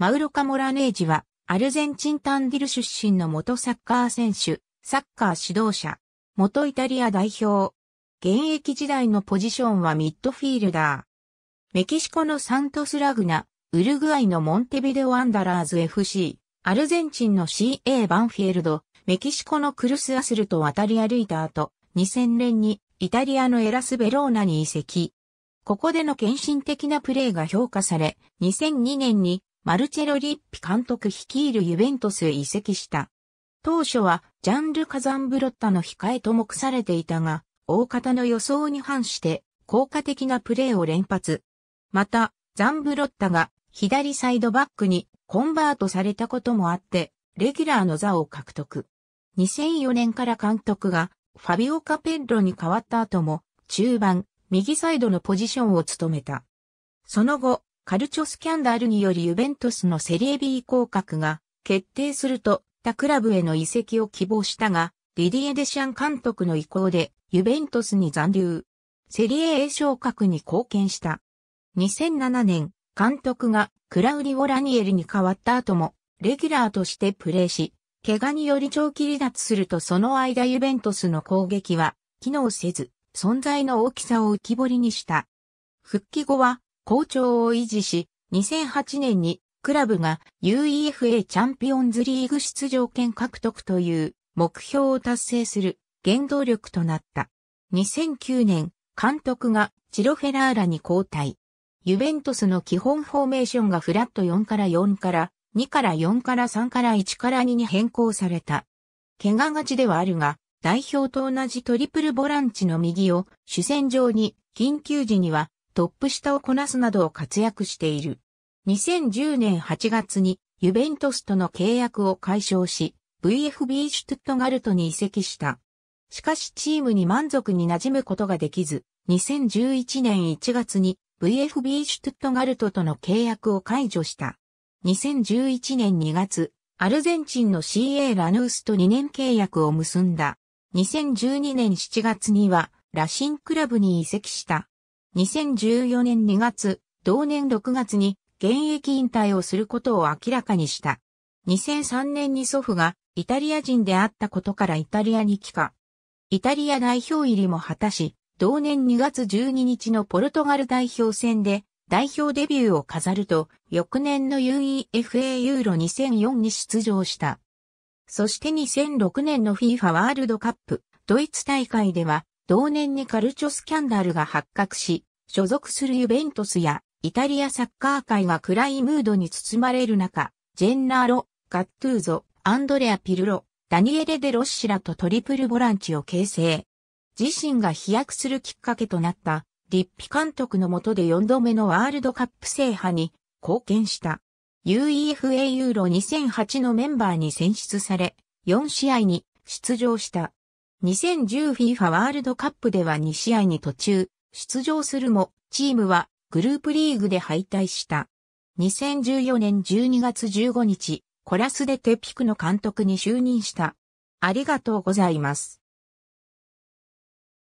マウロ・カモラネージは、アルゼンチン・タンディル出身の元サッカー選手、サッカー指導者、元イタリア代表。現役時代のポジションはミッドフィールダー。メキシコのサントスラグナ、ウルグアイのモンテビデオアンダラーズ FC、アルゼンチンの CA バンフィールド、メキシコのクルスアスルと渡り歩いた後、2000年にイタリアのエラスベローナに移籍。ここでの献身的なプレーが評価され、2002年にマルチェロ・リッピ監督率いるユベントスへ移籍した。当初はジャンル・カザンブロッタの控えと目されていたが、大方の予想に反して効果的なプレーを連発。また、ザンブロッタが左サイドバックにコンバートされたこともあって、レギュラーの座を獲得。2004年から監督がファビオ・カペッロに変わった後も中盤、右サイドのポジションを務めた。その後、カルチョスキャンダルによりユベントスのセリエ B 降格が決定すると、他クラブへの移籍を希望したが、ディディエ・デシャン監督の意向で、ユベントスに残留。セリエ A 昇格に貢献した。2007年、監督がクラウリオ・ラニエルに変わった後も、レギュラーとしてプレーし、怪我により長期離脱するとその間ユベントスの攻撃は、機能せず、存在の大きさを浮き彫りにした。復帰後は、好調を維持し、2008年にクラブが UEFA チャンピオンズリーグ出場権獲得という目標を達成する原動力となった。2009年、監督がチロフェラーラに交代。ユベントスの基本フォーメーションがフラット4から4から2から4から3から1から2に変更された。怪我がちではあるが、代表と同じトリプルボランチの右を主戦場に、緊急時にはトップ下をこなすなどを活躍している。2010年8月にユベントスとの契約を解消し、VFB シュトゥットガルトに移籍した。しかしチームに満足に馴染むことができず、2011年1月に VFB シュトゥットガルトとの契約を解除した。2011年2月、アルゼンチンの CA ラヌースと2年契約を結んだ。2012年7月には、ラシンクラブに移籍した。2014年2月、同年6月に現役引退をすることを明らかにした。2003年に祖父がイタリア人であったことからイタリアに帰化。イタリア代表入りも果たし、同年2月12日のポルトガル代表戦で代表デビューを飾ると、翌年の UEFA ユーロ2004に出場した。そして2006年の FIFA ワールドカップ、ドイツ大会では同年にカルチョスキャンダルが発覚し、所属するユベントスやイタリアサッカー界が暗いムードに包まれる中、ジェンナーロ、ガットゥーゾ、アンドレア・ピルロ、ダニエレ・デロッシラとトリプルボランチを形成。自身が飛躍するきっかけとなった、リッピ監督の下で4度目のワールドカップ制覇に貢献した。UEFA ユーロ2008のメンバーに選出され、4試合に出場した。2010FIFA ワールドカップでは2試合に途中、出場するも、チームはグループリーグで敗退した。2014年12月15日、コラスデ・テピクの監督に就任した。ありがとうございます。